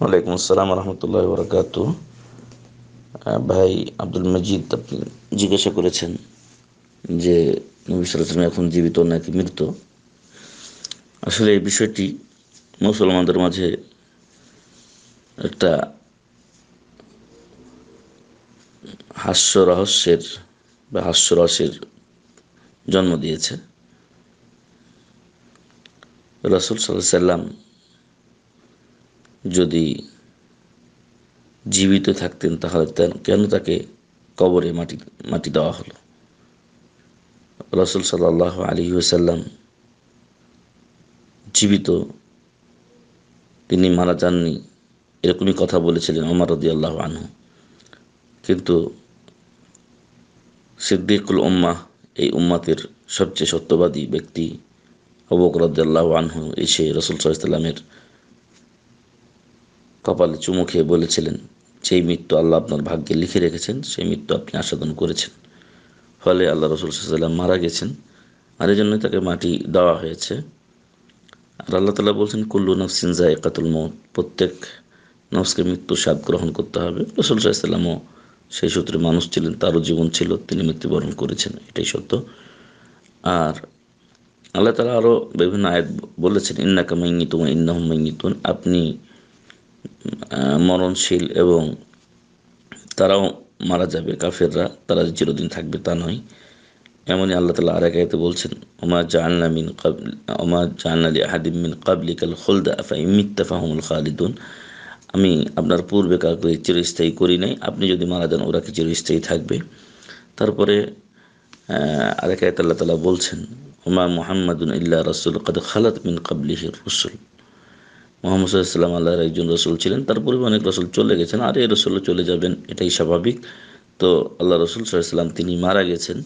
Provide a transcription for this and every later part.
ওয়ালাইকুম আসসালাম রহমতুল্লাহ বরকাত ভাই আব্দুল মজিদ আপনি জিজ্ঞাসা করেছেন যে নবী এখন জীবিত নাকি মৃত আসলে এই বিষয়টি মুসলমানদের মাঝে একটা হাস্য রহস্যের বা হাস্য হাস্যরসের জন্ম দিয়েছে রসুল সাল্লাহ সাল্লাম যদি জীবিত থাকতেন তাহলে কেন তাকে কবরে মাটি মাটি দেওয়া হলো রসুল সাল্লাহ আলী ওসাল্লাম জীবিত তিনি মারা যাননি এরকমই কথা বলেছিলেন অমর রদি আল্লাহ আনহু কিন্তু সিদ্দিকুল উম্মা এই উম্মাতের সবচেয়ে সত্যবাদী ব্যক্তি অবক আল্লাহ আনহু এসে রসুল সাল্লামের কপালে চুমু খেয়ে বলেছিলেন যেই মৃত্যু আল্লাহ আপনার ভাগ্যে লিখে রেখেছেন সেই মৃত্যু আপনি আস্বাদন করেছেন ফলে আল্লাহ রসুল সাল্লাম মারা গেছেন আর এই জন্যই তাকে মাটি দেওয়া হয়েছে আর আল্লাহ তালা বলছেন কুল্লু নফসিনজা একাতুল মত প্রত্যেক নফসকে মৃত্যু স্বাদ গ্রহণ করতে হবে রসুল সাল্লামও সেই সূত্রে মানুষ ছিলেন তারও জীবন ছিল তিনি মৃত্যুবরণ করেছেন এটাই সত্য আর আল্লাহ তালা আরও বিভিন্ন আয়াত বলেছেন ইন্নাকা মাইঙ্গিতুন ইন্নাহম মাইঙ্গিতুন আপনি মরণশীল এবং তারাও মারা যাবে কাফেররা তারা চিরদিন থাকবে তা নয় এমনই আল্লাহ তালা আর বলছেন ওমা জাহান্না মিন কাবল ওমা আহাদিম মিন কাবলিকাল হোলদা আফা ইমিত্তা খালিদুন আমি আপনার পূর্বে কাউকে চিরস্থায়ী করি নাই আপনি যদি মারা যান ওরা কি চিরস্থায়ী থাকবে তারপরে আরেক আল্লাহ তালা বলছেন ওমা মোহাম্মদ ইল্লা রসুল কাদ খালাত মিন কাবলিহির রসুল মোহাম্মদ সাল্লাম আল্লাহর একজন রসুল ছিলেন তারপরে অনেক রসুল চলে গেছেন আর এই রসুলও চলে যাবেন এটাই স্বাভাবিক তো আল্লাহ রসুল সাল্লাম তিনি মারা গেছেন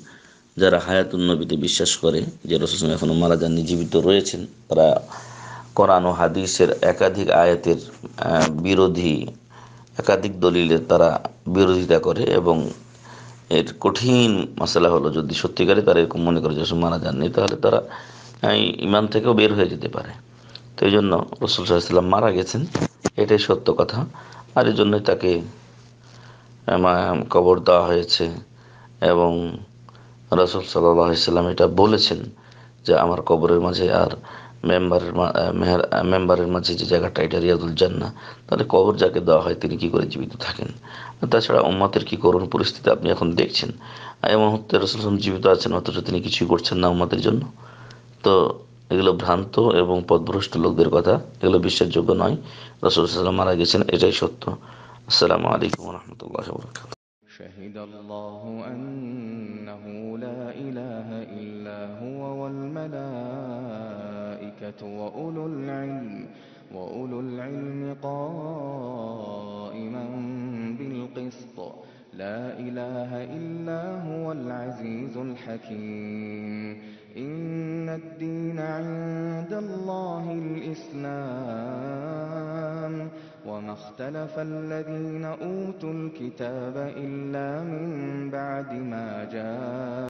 যারা হায়াত উন্নবীতে বিশ্বাস করে যে রসুল এখনও মারা যাননি জীবিত রয়েছেন তারা কোরআন ও হাদিসের একাধিক আয়াতের বিরোধী একাধিক দলিলে তারা বিরোধিতা করে এবং এর কঠিন মশলা হলো যদি সত্যিকারে তারা এরকম মনে করে যে মারা যাননি তাহলে তারা ইমান থেকেও বের হয়ে যেতে পারে তো এই জন্য রসুল সাল্লাম মারা গেছেন এটাই সত্য কথা আর এই জন্যই তাকে কবর দেওয়া হয়েছে এবং রসুল সাল্লাম এটা বলেছেন যে আমার কবরের মাঝে আর মেম্বারের মেহের মেম্বারের মাঝে যে জায়গাটা এটা রিয়াদুল জান্না তাহলে কবর যাকে দেওয়া হয় তিনি কি করে জীবিত থাকেন তাছাড়া উম্মাতের কি করুন পরিস্থিতি আপনি এখন দেখছেন এই মুহূর্তে রসুল জীবিত আছেন অথচ তিনি কিছুই করছেন না উম্মাতের জন্য তো এগুলো ভ্রান্ত এবং পথভ্রষ্ট লোকদের কথা এগুলো বিশ্বাসযোগ্য নয় রসুল সাল্লাম মারা গেছেন এটাই সত্য আসসালামু আলাইকুম রহমতুল্লাহ বরকাত شهد الله أنه لا إله إلا هو والملائكة وأولو العلم وأولو العلم قائما بالقسط لا إله إلا هو العزيز الحكيم إن إِنَّ الدين عند الله الإسلام وما اختلف الذين أوتوا الكتاب إلا من بعد ما جاءوا